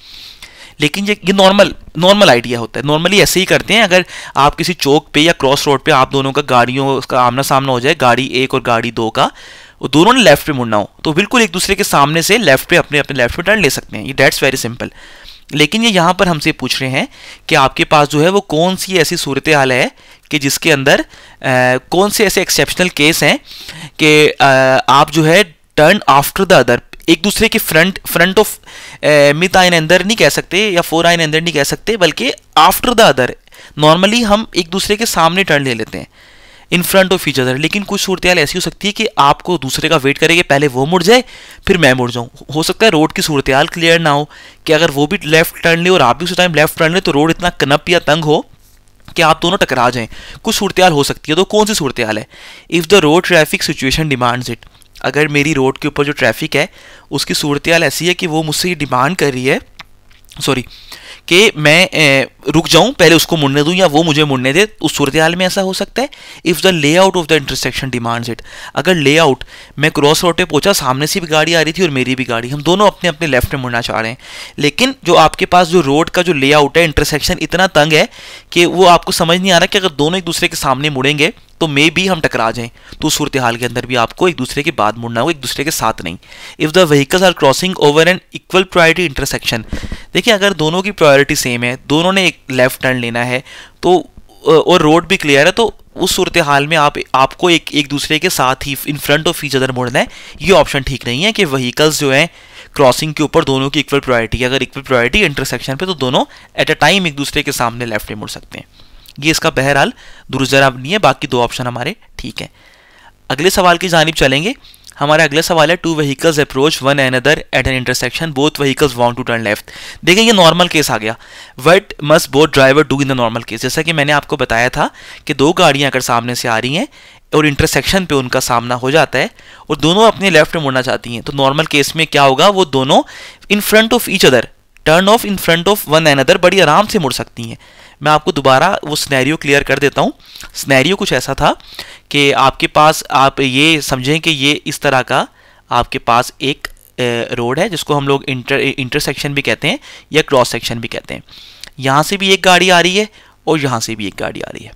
[SPEAKER 1] लेकिन ये ये नॉर्मल नॉर्मल आइडिया होता है नॉर्मली ऐसे ही करते हैं अगर आप किसी चौक पे या क्रॉस रोड पे आप दोनों का गाड़ियों का आमना सामना हो जाए गाड़ी एक और गाड़ी दो का वो दोनों ने लेफ्ट पे मुड़ना हो तो बिल्कुल एक दूसरे के सामने से लेफ्ट पे अपने अपने लेफ्ट पे टर्न ले सकते हैं ये डेट्स वेरी सिंपल लेकिन ये यहां पर हमसे पूछ रहे हैं कि आपके पास जो है वो कौन सी ऐसी सूरत हाल है कि जिसके अंदर आ, कौन से ऐसे एक्सेप्शनल केस हैं कि आप जो है टर्न आफ्टर द अदर एक दूसरे के फ्रंट फ्रंट ऑफ मिथ आइन अंदर नहीं कह सकते या फोर आइन अंदर नहीं कह सकते बल्कि आफ्टर द अदर नॉर्मली हम एक दूसरे के सामने टर्न ले लेते हैं इन फ्रंट ऑफ फीचर है लेकिन कुछ सूरत ऐसी हो सकती है कि आपको दूसरे का वेट करेंगे पहले वो मुड़ जाए फिर मैं मुड़ जाऊँ हो सकता है रोड की सूरत क्लियर ना हो कि अगर वो भी लेफ्ट टर्न ले और आप भी उस टाइम लेफ्ट टर्न ले तो रोड इतना कनप या तंग हो कि आप दोनों टकरा जाएं कुछ सूरत हो सकती है तो कौन सी सूरत है if the road traffic situation demands it अगर मेरी रोड के ऊपर जो ट्रैफिक है उसकी सूरत ऐसी है कि वो मुझसे ये डिमांड कर रही है सॉरी कि मैं ए, रुक जाऊं पहले उसको मुड़ने दूं या वो मुझे मुड़ने दे उस सूरत हाल में ऐसा हो सकता है if the layout of the intersection demands it अगर लेआउट मैं क्रॉस रोड पे पहुंचा सामने से भी गाड़ी आ रही थी और मेरी भी गाड़ी हम दोनों अपने अपने लेफ्ट में मुड़ना चाह रहे हैं लेकिन जो आपके पास जो रोड का जो लेआउट है इंटरसेक्शन इतना तंग है कि वो आपको समझ नहीं आ रहा कि अगर दोनों एक दूसरे के सामने मुड़ेंगे तो मे भी हम टकरा जाएं तो सूरत हाल के अंदर भी आपको एक दूसरे के बाद मुड़ना होगा एक दूसरे के साथ नहीं if the vehicles are crossing over an equal priority intersection देखिए अगर दोनों की प्रायोरिटी सेम है दोनों ने एक लेफ्ट टर्न लेना है तो और रोड भी क्लियर है तो उस सूरत हाल में आप आपको एक एक दूसरे के साथ ही in front of each other मुड़ना है ये ऑप्शन ठीक नहीं है कि व्हीकल्स जो हैं क्रॉसिंग के ऊपर दोनों की इक्वल प्रायोरिटी अगर इक्वल प्रायोरिटी इंटरसेक्शन पे तो दोनों एट अ टाइम एक दूसरे के सामने लेफ्ट में मुड़ सकते हैं ये इसका बहरहाल जवाब नहीं है बाकी दो ऑप्शन हमारे ठीक हैं अगले सवाल की जानब चलेंगे हमारा अगला सवाल है two vehicles approach one another at an intersection both vehicles want to turn left देखिए ये नॉर्मल केस आ गया what must both driver do in the normal case जैसा कि मैंने आपको बताया था कि दो गाड़ियाँ अगर सामने से आ रही हैं और इंटरसेक्शन पे उनका सामना हो जाता है और दोनों अपने लेफ्ट में मुड़ना चाहती हैं तो नॉर्मल केस में क्या होगा वो दोनों in front of each other turn off in front of one another बड़ी आराम से मुड़ सकती हैं मैं आपको दोबारा वो स्नैरियो क्लियर कर देता हूँ स्नैरियो कुछ ऐसा था कि आपके पास आप ये समझें कि ये इस तरह का आपके पास एक रोड है जिसको हम लोग इंटर इंटरसेक्शन भी कहते हैं या क्रॉस सेक्शन भी कहते हैं यहाँ से भी एक गाड़ी आ रही है और यहाँ से भी एक गाड़ी आ रही है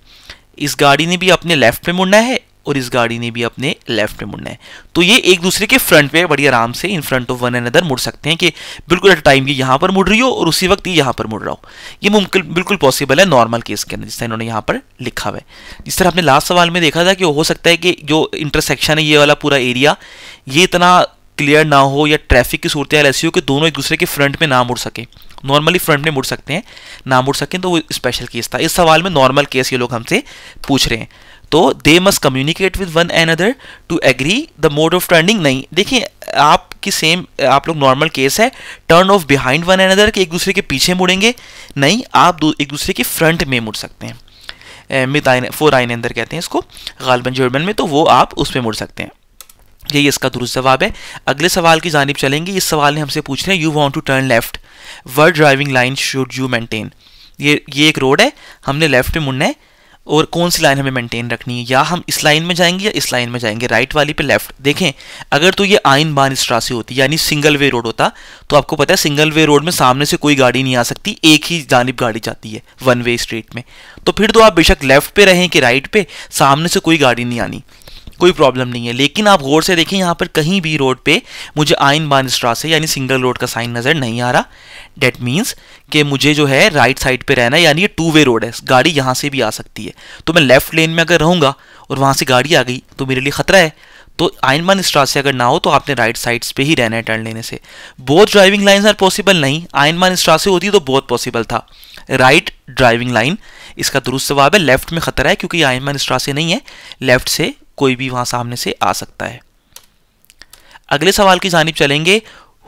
[SPEAKER 1] इस गाड़ी ने भी अपने लेफ़्ट में मुड़ना है और इस गाड़ी ने भी अपने लेफ्ट में मुड़ना है तो ये एक दूसरे के फ्रंट पे बड़ी आराम से in front of one other मुड़ सकते हैं कि बिल्कुल एट टाइम ये यहाँ पर मुड़ रही हो और उसी वक्त ये यहाँ पर मुड़ रहा हो ये मुमकिन बिल्कुल पॉसिबल है नॉर्मल केस के अंदर जिस तरह इन्होंने यहाँ पर लिखा हुआ है जिस तरह आपने लास्ट सवाल में देखा था कि हो सकता है कि जो इंटरसेक्शन है ये वाला पूरा एरिया ये इतना क्लियर ना हो या ट्रैफिक की सूरत ऐसी हो कि दोनों एक दूसरे के फ्रंट में ना मुड़ सकें नॉर्मली फ्रंट में मुड़ सकते हैं ना मुड़ सकें तो वो स्पेशल केस था इस सवाल में नॉर्मल केस ये लोग हमसे पूछ रहे हैं तो they must communicate with one another to agree the mode of turning नहीं देखिए आपकी सेम आप लोग नॉर्मल केस है turn off behind one another कि एक दूसरे के पीछे मुड़ेंगे नहीं आप एक दूसरे के फ्रंट में मुड़ सकते हैं मिथ आइन फोर आइन अंदर कहते हैं इसको गालबन जर्मन में तो वो आप उस पर मुड़ सकते हैं यही इसका दुरुस्त जवाब है अगले सवाल की जानब चलेंगे इस सवाल ने हमसे पूछ रहे हैं you want to turn leftward driving line should you maintain ये ये एक रोड है हमने लेफ्ट में मुड़ना है और कौन सी लाइन हमें मेंटेन रखनी है या हम इस लाइन में जाएंगे या इस लाइन में जाएंगे राइट वाली पे लेफ्ट देखें अगर तो ये आइन बान इस तरह से होती यानी सिंगल वे रोड होता तो आपको पता है सिंगल वे रोड में सामने से कोई गाड़ी नहीं आ सकती एक ही जानब गाड़ी जाती है वन वे स्ट्रीट में तो फिर तो आप बेशक लेफ्ट पे रहें कि राइट पे सामने से कोई गाड़ी नहीं आनी कोई प्रॉब्लम नहीं है लेकिन आप गौर से देखें यहाँ पर कहीं भी रोड पे मुझे आइन बान से यानी सिंगल रोड का साइन नज़र नहीं आ रहा डेट मीन्स कि मुझे जो है राइट साइड पे रहना है यानी ये टू वे रोड है गाड़ी यहाँ से भी आ सकती है तो मैं लेफ्ट लेन में अगर रहूँगा और वहाँ से गाड़ी आ गई तो मेरे लिए खतरा है तो बान स्ट्रासे अगर ना हो तो आपने राइट साइड्स पे ही रहना है टर्न लेने से both driving lines are possible नहीं बान स्ट्रासे होती तो बहुत पॉसिबल था राइट ड्राइविंग लाइन इसका दुरुस्त जवाब है लेफ्ट में खतरा है क्योंकि बान स्ट्रासे नहीं है लेफ्ट से कोई भी वहां सामने से आ सकता है अगले सवाल की जानब चलेंगे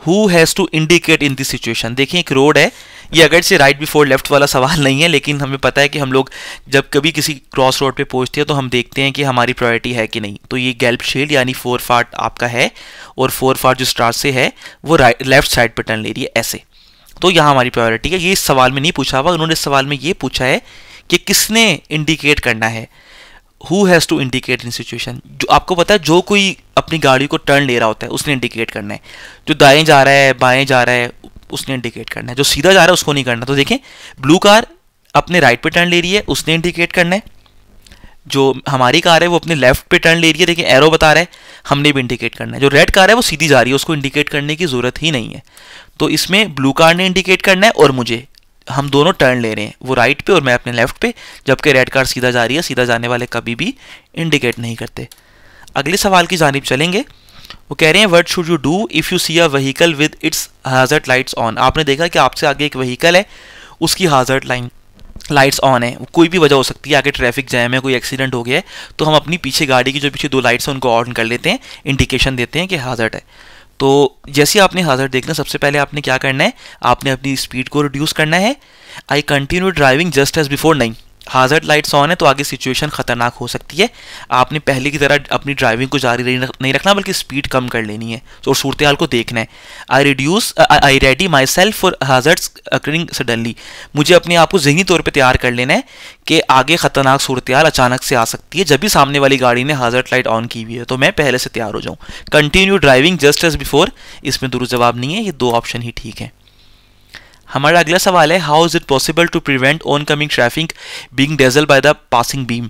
[SPEAKER 1] who has to indicate in this situation देखिए एक रोड है ये अगर से राइट बिफोर लेफ्ट वाला सवाल नहीं है लेकिन हमें पता है कि हम लोग जब कभी किसी क्रॉस रोड पे पहुंचते हैं तो हम देखते हैं कि हमारी प्रायोरिटी है कि नहीं तो ये गैल्प शेड यानी फोर फार्ट आपका है और फोर फार्ट जो स्टार से है वो राइट लेफ्ट साइड पर टर्न ले रही है ऐसे तो यहाँ हमारी प्रायोरिटी है ये इस सवाल में नहीं पूछा हुआ उन्होंने इस सवाल में ये पूछा है कि किसने इंडिकेट करना है who has to indicate in situation जो आपको पता है जो कोई अपनी गाड़ी को टर्न ले रहा होता है उसने इंडिकेट करना है जो दाएं जा रहा है बाएं जा रहा है उसने इंडिकेट करना है जो सीधा जा रहा है उसको नहीं करना तो देखें ब्लू कार अपने राइट पे टर्न ले रही है उसने इंडिकेट करना है जो हमारी कार है वो अपने लेफ्ट पे टर्न ले रही है देखिए एरो बता रहा है हमने भी इंडिकेट करना है जो रेड कार है वो सीधी जा रही है उसको इंडिकेट करने की ज़रूरत ही नहीं है तो इसमें ब्लू कार ने इंडिकेट करना है और मुझे हम दोनों टर्न ले रहे हैं वो राइट पे और मैं अपने लेफ्ट पे जबकि रेड कार सीधा जा रही है सीधा जाने वाले कभी भी इंडिकेट नहीं करते अगले सवाल की जानब चलेंगे वो कह रहे हैं what should you do if you see a vehicle with its hazard lights on आपने देखा कि आपसे आगे एक वहीकल है उसकी हाजर्ट लाइन लाइट्स ऑन है कोई भी वजह हो सकती है आगे ट्रैफिक जैम है कोई एक्सीडेंट हो गया है तो हम अपनी पीछे गाड़ी की जो पीछे दो लाइट्स हैं उनको ऑन कर लेते हैं इंडिकेशन देते हैं कि हाजर्ट है तो जैसे आपने हाजर देखना सबसे पहले आपने क्या करना है आपने अपनी स्पीड को रिड्यूस करना है I continue driving just as before नहीं हाजर्ड लाइट्स ऑन है तो आगे सिचुएशन खतरनाक हो सकती है आपने पहले की तरह अपनी ड्राइविंग को जारी नहीं रखना बल्कि स्पीड कम कर लेनी है तो और सूरत हाल को देखना है I reduce I ready myself for hazard occurring suddenly मुझे अपने आप को जहनी तौर पर तैयार कर लेना है कि आगे खतरनाक सूरत हाल अचानक से आ सकती है जब भी सामने वाली गाड़ी ने हाजर्ड लाइट ऑन की हुई है तो मैं पहले से तैयार हो जाऊँ continue driving just as before इसमें दुरुस्त जवाब नहीं है ये दो ऑप्शन ही ठीक है हमारा अगला सवाल है how is it possible to prevent oncoming traffic being dazzle by the passing beam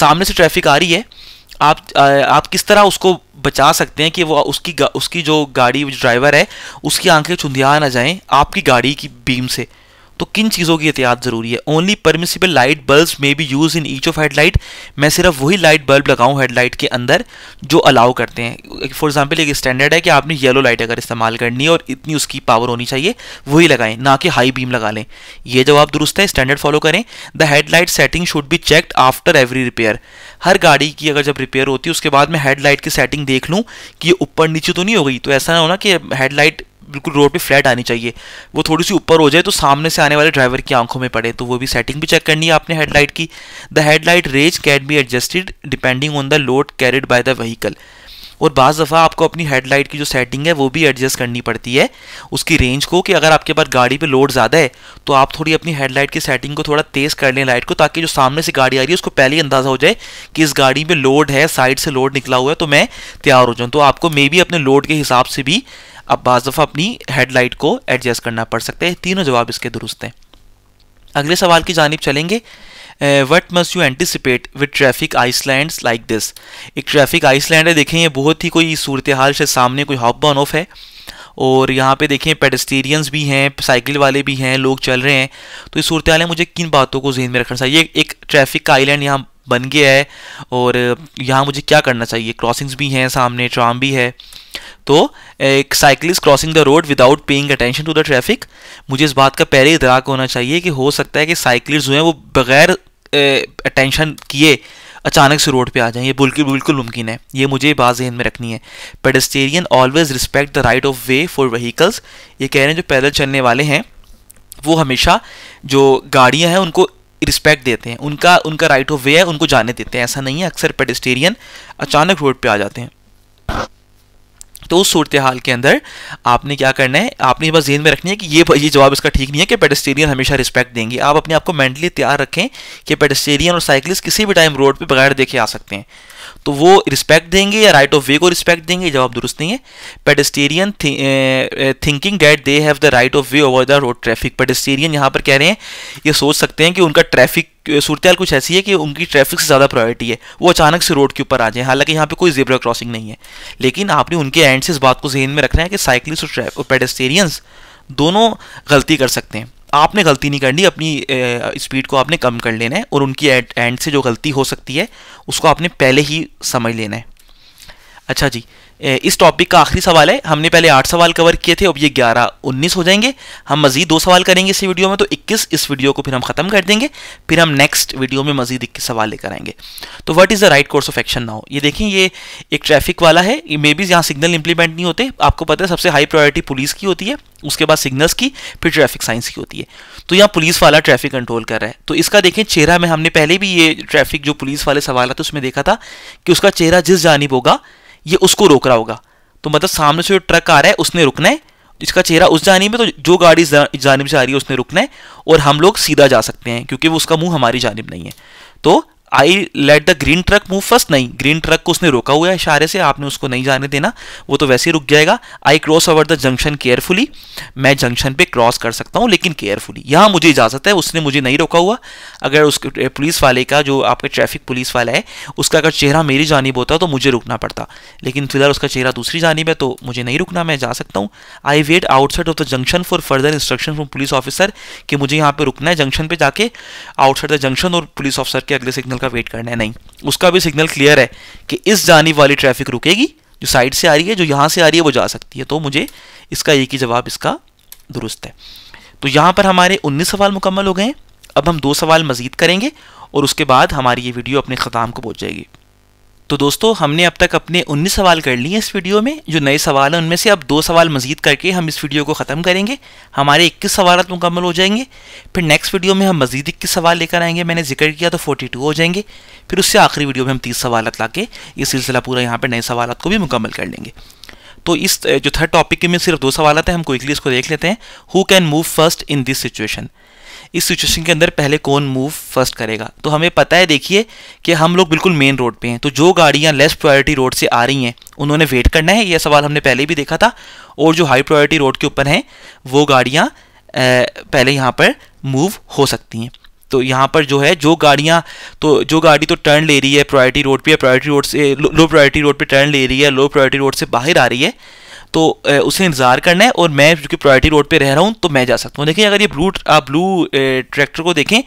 [SPEAKER 1] सामने से ट्रैफिक आ रही है आप आ, आप किस तरह उसको बचा सकते हैं कि वो उसकी उसकी जो गाड़ी जो ड्राइवर है उसकी आंखें चुंधिया ना जाएं आपकी गाड़ी की बीम से तो किन चीज़ों की एहतियात ज़रूरी है only permissible light bulb may be use in each of headlight मैं सिर्फ वही लाइट बल्ब लगाऊँ हेडलाइट के अंदर जो अलाउ करते हैं फॉर एग्जाम्पल एक स्टैंडर्ड है कि आपने येलो लाइट अगर इस्तेमाल करनी है और इतनी उसकी पावर होनी चाहिए वही लगाएं ना कि हाई बीम लगा लें ये जवाब दुरुस्त है स्टैंडर्ड फॉलो करें the headlight setting should be checked after every repair हर गाड़ी की अगर जब रिपेयर होती है उसके बाद मैं हेडलाइट की सेटिंग देख लूँ कि ऊपर नीचे तो नहीं हो गई तो ऐसा ना होना कि हेडलाइट बिल्कुल रोड पे फ्लैट आनी चाहिए वो थोड़ी सी ऊपर हो जाए तो सामने से आने वाले ड्राइवर की आंखों में पड़े तो वो भी सेटिंग भी चेक करनी है आपने हेडलाइट की the headlight range can be adjusted depending on the load carried by the vehicle और बज़ दफ़ा आपको अपनी हेडलाइट की जो सेटिंग है वो भी एडजस्ट करनी पड़ती है उसकी रेंज को कि अगर आपके पास गाड़ी पे लोड ज़्यादा है तो आप थोड़ी अपनी हेडलाइट की सेटिंग को थोड़ा तेज़ कर लें लाइट को ताकि जो सामने से गाड़ी आ रही है उसको पहले ही अंदाज़ा हो जाए कि इस गाड़ी में लोड है साइड से लोड निकला हुआ है तो मैं तैयार हो जाऊँ तो आपको मे बी अपने लोड के हिसाब से भी अब बाज़ दफ़ा अपनी हेडलाइट को एडजस्ट करना पड़ सकता है तीनों जवाब इसके दुरुस्त हैं अगले सवाल की जानब चलेंगे what must you anticipate with traffic island like this एक ट्रैफिक आइसलैंड है देखें ये बहुत ही कोई सूरत हाल से सामने कोई हॉप बॉन ऑफ है और यहाँ पे देखें पेडेस्टेरियंस भी हैं साइकिल वाले भी हैं लोग चल रहे हैं तो इस सूरत हाल में मुझे किन बातों को जहन में रखना चाहिए एक ट्रैफिक का आइलैंड यहाँ बन गया है और यहाँ मुझे क्या करना चाहिए क्रॉसिंग्स भी हैं सामने ट्राम भी है तो एक cyclist crossing the road without paying attention to the traffic मुझे इस बात का पहले इतराक होना चाहिए कि हो सकता है कि साइकिलिस्ट जो हैं वो बगैर अटेंशन किए अचानक से रोड पे आ जाएं ये बिल्कुल बिल्कुल मुमकिन है ये मुझे बात जहन में रखनी है pedestrian always respect the right of way for vehicles ये कह रहे हैं जो पैदल चलने वाले हैं वो हमेशा जो गाड़ियां हैं उनको रिस्पेक्ट देते हैं उनका उनका राइट ऑफ वे है उनको जाने देते हैं ऐसा नहीं है अक्सर पेडिस्टेरियन अचानक रोड पे आ जाते हैं तो उस सूरत हाल के अंदर आपने क्या करना है आपने बस बात जहन में रखनी है कि ये ये जवाब इसका ठीक नहीं है कि पेडेस्टेरियन हमेशा रिस्पेक्ट देंगे आप अपने आप को मेंटली तैयार रखें कि पेडेस्टेरियन और साइकिलिस्ट किसी भी टाइम रोड पे बगैर देखे आ सकते हैं तो वो रिस्पेक्ट देंगे या राइट ऑफ वे को रिस्पेक्ट देंगे जवाब दुरुस्त नहीं है pedestrian thinking that they have the right of way over the road traffic pedestrian यहाँ पर कह रहे हैं ये सोच सकते हैं कि उनका ट्रैफिक eh, सूरत कुछ ऐसी है कि उनकी ट्रैफिक से ज़्यादा प्रायोरिटी है वो अचानक से रोड के ऊपर आ जाए हालांकि यहाँ पे कोई जेबरा क्रॉसिंग नहीं है लेकिन आपने उनके एंड से इस बात को जहन में रखना है कि साइकिल्स और पेडेस्टेरियंस दोनों गलती कर सकते हैं आपने गलती नहीं करनी अपनी स्पीड को आपने कम कर लेना है और उनकी एंड से जो गलती हो सकती है उसको आपने पहले ही समझ लेना है अच्छा जी इस टॉपिक का आखिरी सवाल है हमने पहले आठ सवाल कवर किए थे अब ये ग्यारह उन्नीस हो जाएंगे हम मजीद दो सवाल करेंगे इसी वीडियो में तो इक्कीस इस वीडियो को फिर हम ख़त्म कर देंगे फिर हम नेक्स्ट वीडियो में मजीद इक्कीस सवाल लेकर आएंगे तो what is the right course of action now ये देखें ये एक ट्रैफिक वाला है ये मे बी यहाँ सिग्नल इंप्लीमेंट नहीं होते आपको पता है सबसे हाई प्रायोरिटी पुलिस की होती है उसके बाद सिग्नल्स की फिर ट्रैफिक साइंस की होती है तो यहाँ पुलिस वाला ट्रैफिक कंट्रोल कर रहा है तो इसका देखें चेहरा में हमने पहले भी ये ट्रैफिक जो पुलिस वाले सवाल आते उसमें देखा था कि उसका चेहरा जिस जानब होगा ये उसको रोक रहा होगा तो मतलब सामने से जो ट्रक आ रहा है उसने रुकना है इसका चेहरा उस जानब में तो जो गाड़ी जानब से आ रही है उसने रुकना है और हम लोग सीधा जा सकते हैं क्योंकि वो उसका मुंह हमारी जानब नहीं है तो I let the green truck move first नहीं ग्रीन ट्रक को उसने रोका हुआ है इशारे से आपने उसको नहीं जाने देना वो तो वैसे ही रुक जाएगा I cross over the junction carefully मैं जंक्शन पे क्रॉस कर सकता हूँ लेकिन केयरफुली यहाँ मुझे इजाज़त है उसने मुझे नहीं रोका हुआ अगर उस पुलिस वाले का जो आपका ट्रैफिक पुलिस वाला है उसका अगर चेहरा मेरी जानब होता तो मुझे रुकना पड़ता लेकिन फिलहाल उसका चेहरा दूसरी जानब है तो मुझे नहीं रुकना मैं जा सकता हूँ I wait outside of the junction for further instruction from police officer कि मुझे यहाँ पर रुकना है जंक्शन पर जाके आउटसाइड द जंक्शन और पुलिस ऑफिसर के अगले सिग्नल का वेट करना है नहीं उसका भी सिग्नल क्लियर है कि इस जानी वाली ट्रैफिक रुकेगी जो साइड से आ रही है जो यहाँ से आ रही है वो जा सकती है तो मुझे इसका एक ही जवाब इसका दुरुस्त है तो यहाँ पर हमारे उन्नीस सवाल मुकम्मल हो गए हैं अब हम दो सवाल मज़ीद करेंगे और उसके बाद हमारी ये वीडियो अपने ख़ताम को पहुँच जाएगी तो दोस्तों हमने अब तक अपने 19 सवाल कर लिए इस वीडियो में जो नए सवाल हैं उनमें से अब दो सवाल मजीद करके हम इस वीडियो को ख़त्म करेंगे हमारे 21 सवाल मुकम्मल हो जाएंगे फिर नेक्स्ट वीडियो में हम मजीद इक्कीस सवाल लेकर आएंगे मैंने जिक्र किया तो 42 हो जाएंगे फिर उससे आखिरी वीडियो में हम तीस सवाल ला के ये सिलसिला पूरा यहाँ पर नए सवाल को भी मुकम्मल कर लेंगे तो इस जो थर्ड टॉपिक में सिर्फ दो सवाल हैं हम क्विकली इसको देख लेते हैं who can move first in this situation इस सिचुएशन के अंदर पहले कौन मूव फर्स्ट करेगा तो हमें पता है देखिए कि हम लोग बिल्कुल मेन रोड पे हैं तो जो गाड़ियाँ लेस प्रायोरिटी रोड से आ रही हैं उन्होंने वेट करना है यह सवाल हमने पहले भी देखा था और जो हाई प्रायोरिटी रोड के ऊपर हैं वो गाड़ियाँ पहले यहाँ पर मूव हो सकती हैं तो यहाँ पर जो है जो गाड़ियाँ तो जो गाड़ी तो टर्न ले रही है प्रायोरिटी रोड पर प्रायोरिटी रोड से लो प्रायोरिटी रोड पर टर्न ले रही है लो प्रायोरिटी रोड से बाहर आ रही है तो उसे इंतज़ार करना है और मैं जो कि प्रायोरिटी रोड पे रह रहा हूँ तो मैं जा सकता हूँ देखिए अगर ये ब्लू आप ब्लू ट्रैक्टर को देखें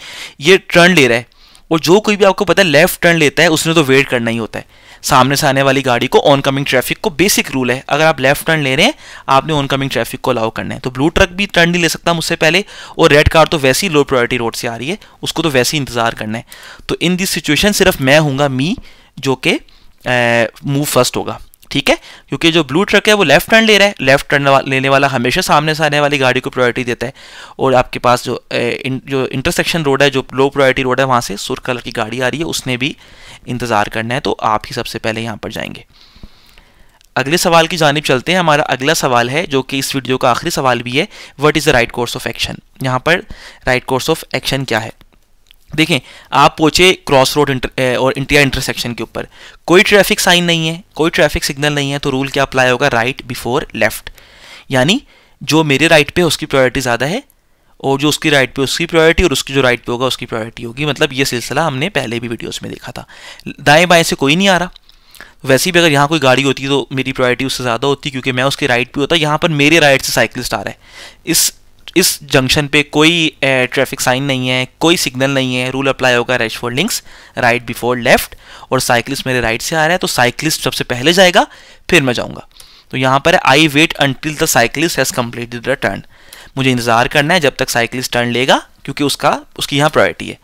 [SPEAKER 1] ये टर्न ले रहा है और जो कोई भी आपको पता है लेफ्ट टर्न लेता है उसने तो वेट करना ही होता है सामने से आने वाली गाड़ी को ऑनकमिंग ट्रैफिक को बेसिक रूल है अगर आप लेफ्ट टर्न ले रहे हैं आपने ऑन कमिंग ट्रैफिक को अलाउ करना है तो ब्लू ट्रक भी टर्न नहीं ले सकता मुझसे पहले और रेड कार तो वैसी लो प्रायोरिटी रोड से आ रही है उसको तो वैसे ही इंतजार करना है तो इन दिस सिचुएशन सिर्फ मैं हूँगा मी जो कि मूव फर्स्ट होगा ठीक है क्योंकि जो ब्लू ट्रक है वो लेफ्ट टर्न ले रहा है लेफ्ट टर्न लेने वाला हमेशा सामने से आने वाली गाड़ी को प्रायोरिटी देता है और आपके पास जो ए, इन, जो इंटरसेक्शन रोड है जो लो प्रायोरिटी रोड है वहाँ से सुर कलर की गाड़ी आ रही है उसने भी इंतज़ार करना है तो आप ही सबसे पहले यहाँ पर जाएंगे अगले सवाल की जानब चलते हैं हमारा अगला सवाल है जो कि इस वीडियो का आखिरी सवाल भी है what is the right course of action यहाँ पर राइट कोर्स ऑफ एक्शन क्या है देखें आप पहुंचे क्रॉस रोड और इंडिया इंटरसेक्शन के ऊपर कोई ट्रैफिक साइन नहीं है कोई ट्रैफिक सिग्नल नहीं है तो रूल क्या अप्लाई होगा राइट बिफोर लेफ्ट यानी जो मेरे राइट पे उसकी प्रायोरिटी ज़्यादा है और जो उसकी राइट पे उसकी प्रायोरिटी और उसकी जो राइट पे होगा उसकी प्रायोरिटी होगी मतलब ये सिलसिला हमने पहले भी वीडियोज में देखा था दाएं बाएं से कोई नहीं आ रहा वैसे भी अगर यहाँ कोई गाड़ी होती तो मेरी प्रायोरिटी उससे ज़्यादा होती क्योंकि मैं उसके राइट पे होता यहाँ पर मेरे राइट से साइकिलिस्ट आ रहा है इस इस जंक्शन पे कोई ट्रैफिक साइन नहीं है कोई सिग्नल नहीं है रूल अप्लाई होगा रेश फॉर लिंक्स राइट बिफोर लेफ्ट और साइकिलिस्ट मेरे राइट से आ रहा है तो साइकिलिस्ट सबसे पहले जाएगा फिर मैं जाऊँगा तो यहाँ पर I wait until the cyclist has complete the turn मुझे इंतजार करना है जब तक साइकिलिस्ट टर्न लेगा क्योंकि उसका उसकी यहाँ प्रायोरिटी है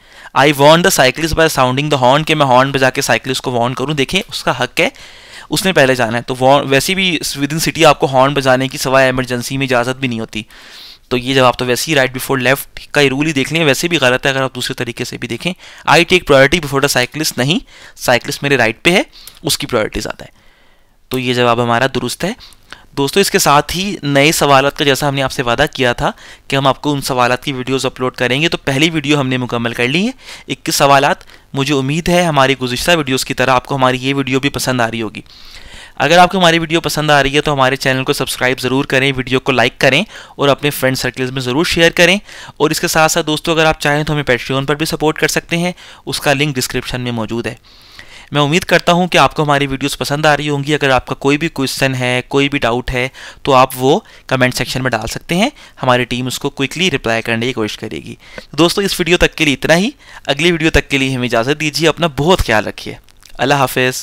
[SPEAKER 1] I want the cyclist by sounding the horn के मैं हॉर्न पर के साइकिलिस्ट को वॉर्न करूँ देखें उसका हक है उसने पहले जाना है तो वैसे भी विद इन सिटी आपको हॉर्न बजाने की सवाए एमरजेंसी में इजाज़त भी नहीं होती तो ये जवाब तो वैसे ही राइट बिफोर लेफ्ट का रूल ही देख लें वैसे भी गलत है अगर आप दूसरे तरीके से भी देखें I take priority before the cyclist नहीं साइकिलिस्ट मेरे राइट पे है उसकी प्रायोरिटी ज़्यादा है तो ये जवाब हमारा दुरुस्त है दोस्तों इसके साथ ही नए सवाल का जैसा हमने आपसे वादा किया था कि हम आपको उन सवाल की वीडियोस अपलोड करेंगे तो पहली वीडियो हमने मुकम्मल कर ली है इक्कीस सवालत मुझे उम्मीद है हमारी गुजशत वीडियोस की तरह आपको हमारी ये वीडियो भी पसंद आ रही होगी अगर आपको हमारी वीडियो पसंद आ रही है तो हमारे चैनल को सब्सक्राइब ज़रूर करें वीडियो को लाइक करें और अपने फ्रेंड सर्कल्स में ज़रूर शेयर करें और इसके साथ साथ दोस्तों अगर आप चाहें तो हमें पेट्रीओन पर भी सपोर्ट कर सकते हैं उसका लिंक डिस्क्रिप्शन में मौजूद है मैं उम्मीद करता हूं कि आपको हमारी वीडियोस पसंद आ रही होंगी अगर आपका कोई भी क्वेश्चन है कोई भी डाउट है तो आप वो कमेंट सेक्शन में डाल सकते हैं हमारी टीम उसको क्विकली रिप्लाई करने की कोशिश करेगी तो दोस्तों इस वीडियो तक के लिए इतना ही अगली वीडियो तक के लिए हमें इजाज़त दीजिए अपना बहुत ख्याल रखिए अल्लाह हाफिज़